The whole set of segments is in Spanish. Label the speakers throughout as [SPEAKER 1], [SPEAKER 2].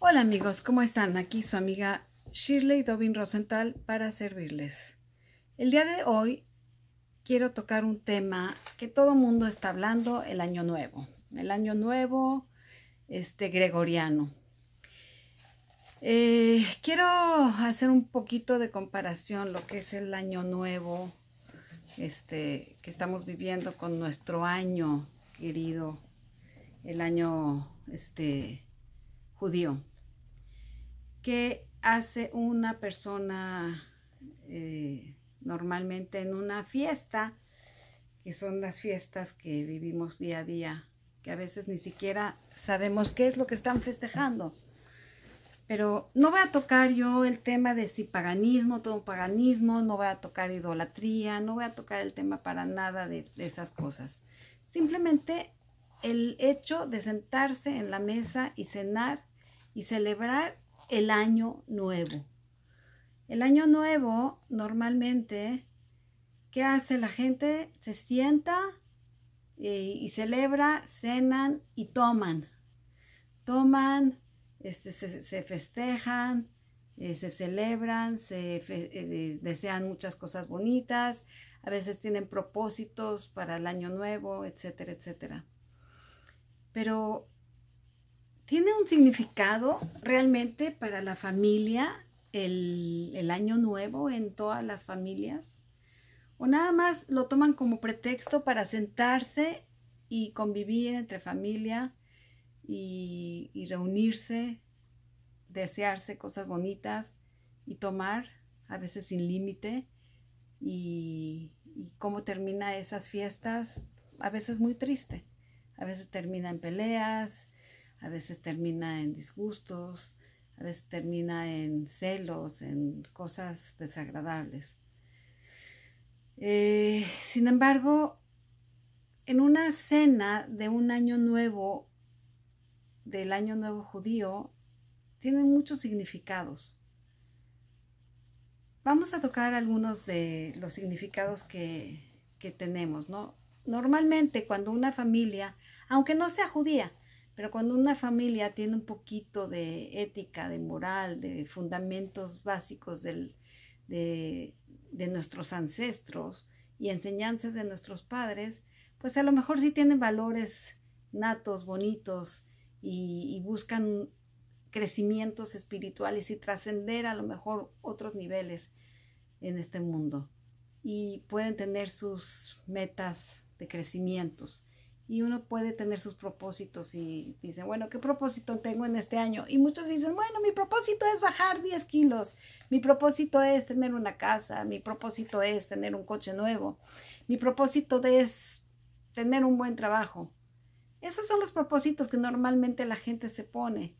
[SPEAKER 1] Hola amigos, ¿cómo están? Aquí su amiga Shirley Dobin Rosenthal para servirles. El día de hoy quiero tocar un tema que todo el mundo está hablando, el año nuevo. El año nuevo, este gregoriano. Eh, quiero hacer un poquito de comparación lo que es el año nuevo este, que estamos viviendo con nuestro año querido, el año este, judío que hace una persona eh, normalmente en una fiesta? Que son las fiestas que vivimos día a día, que a veces ni siquiera sabemos qué es lo que están festejando. Pero no voy a tocar yo el tema de si paganismo, todo paganismo, no voy a tocar idolatría, no voy a tocar el tema para nada de esas cosas. Simplemente el hecho de sentarse en la mesa y cenar y celebrar el año nuevo. El año nuevo normalmente, ¿qué hace la gente? Se sienta eh, y celebra, cenan y toman. Toman, este, se, festejan, eh, se celebran, se eh, desean muchas cosas bonitas, a veces tienen propósitos para el año nuevo, etcétera, etcétera. Pero tiene un significado realmente para la familia el, año nuevo en todas las familias? ¿O nada más lo toman como pretexto para sentarse y convivir entre familia y, reunirse, desearse cosas bonitas y tomar, a veces sin límite? Y, cómo termina esas fiestas, a veces muy triste, a veces termina en peleas, a veces termina en disgustos, a veces termina en celos, en cosas desagradables. Eh, sin embargo, en una cena de un año nuevo, del año nuevo judío, tiene muchos significados. Vamos a tocar algunos de los significados que, tenemos, Normalmente cuando una familia, aunque no sea judía, pero cuando una familia tiene un poquito de ética, de moral, de fundamentos básicos de, nuestros ancestros y enseñanzas de nuestros padres, pues a lo mejor sí tienen valores natos, bonitos y, y buscan crecimientos espirituales y trascender a lo mejor otros niveles en este mundo. Y pueden tener sus metas de crecimientos y uno puede tener sus propósitos y dicen, bueno, ¿qué propósito tengo en este año? Y muchos dicen, bueno, mi propósito es bajar 10 kilos, mi propósito es tener una casa, mi propósito es tener un coche nuevo, mi propósito es tener un buen trabajo. Esos son los propósitos que normalmente la gente se pone.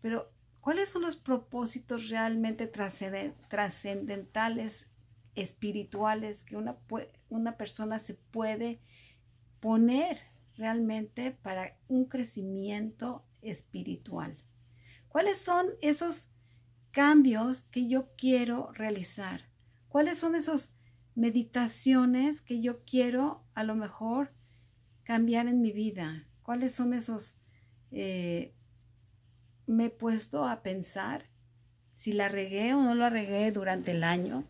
[SPEAKER 1] Pero, ¿cuáles son los propósitos realmente trascendentales, espirituales, que una, una persona se puede poner realmente para un crecimiento espiritual. ¿Cuáles son esos cambios que yo quiero realizar? ¿Cuáles son esas meditaciones que yo quiero a lo mejor cambiar en mi vida? ¿Cuáles son esos? Eh, me he puesto a pensar si la regué o no la regué durante el año,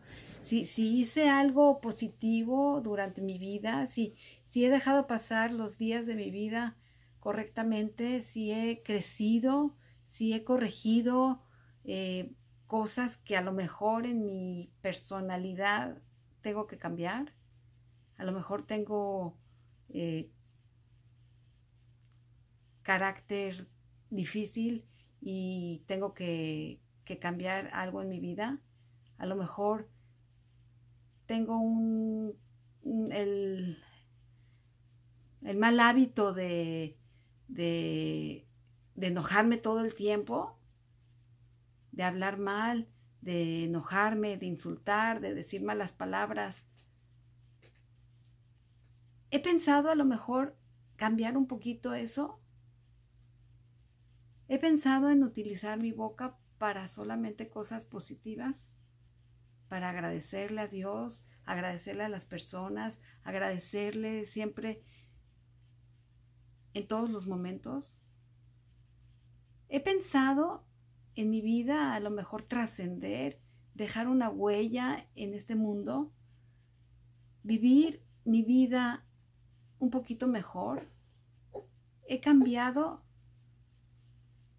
[SPEAKER 1] si, hice algo positivo durante mi vida, si, si he dejado pasar los días de mi vida correctamente, si he crecido, si he corregido eh, cosas que a lo mejor en mi personalidad tengo que cambiar, a lo mejor tengo eh, carácter difícil y tengo que, que cambiar algo en mi vida, a lo mejor tengo un, el, mal hábito de, de enojarme todo el tiempo, de hablar mal, de enojarme, de insultar, de decir malas palabras. He pensado a lo mejor cambiar un poquito eso. He pensado en utilizar mi boca para solamente cosas positivas para agradecerle a Dios, agradecerle a las personas, agradecerle siempre en todos los momentos. He pensado en mi vida a lo mejor trascender, dejar una huella en este mundo, vivir mi vida un poquito mejor. He cambiado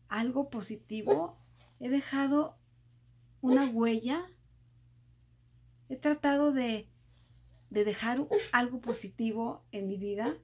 [SPEAKER 1] algo positivo, he dejado una huella he tratado de, de dejar algo positivo en mi vida